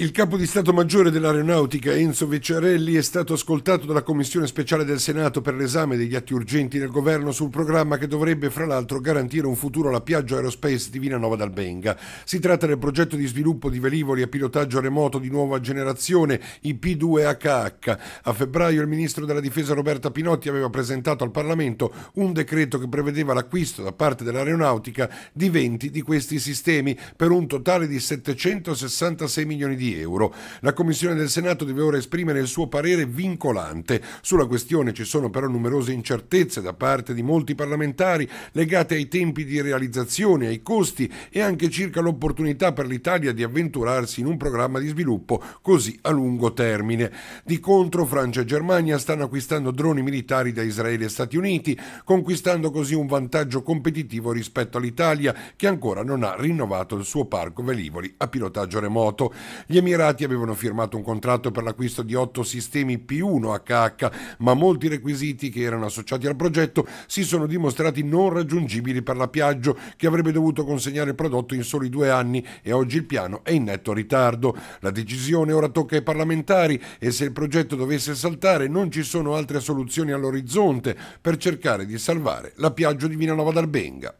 Il capo di Stato Maggiore dell'Aeronautica Enzo Vecciarelli è stato ascoltato dalla Commissione speciale del Senato per l'esame degli atti urgenti del governo sul programma che dovrebbe fra l'altro garantire un futuro alla Piaggio Aerospace di Villanova d'Albenga. Si tratta del progetto di sviluppo di velivoli a pilotaggio remoto di nuova generazione, i P2HH. A febbraio il ministro della Difesa Roberta Pinotti aveva presentato al Parlamento un decreto che prevedeva l'acquisto da parte dell'Aeronautica di 20 di questi sistemi per un totale di 766 milioni di euro euro. La Commissione del Senato deve ora esprimere il suo parere vincolante. Sulla questione ci sono però numerose incertezze da parte di molti parlamentari legate ai tempi di realizzazione, ai costi e anche circa l'opportunità per l'Italia di avventurarsi in un programma di sviluppo così a lungo termine. Di contro Francia e Germania stanno acquistando droni militari da Israele e Stati Uniti, conquistando così un vantaggio competitivo rispetto all'Italia che ancora non ha rinnovato il suo parco velivoli a pilotaggio remoto. Gli gli Emirati avevano firmato un contratto per l'acquisto di otto sistemi P1 HH, ma molti requisiti che erano associati al progetto si sono dimostrati non raggiungibili per la Piaggio, che avrebbe dovuto consegnare il prodotto in soli due anni e oggi il piano è in netto ritardo. La decisione ora tocca ai parlamentari e se il progetto dovesse saltare non ci sono altre soluzioni all'orizzonte per cercare di salvare la Piaggio di Villanova d'Albenga.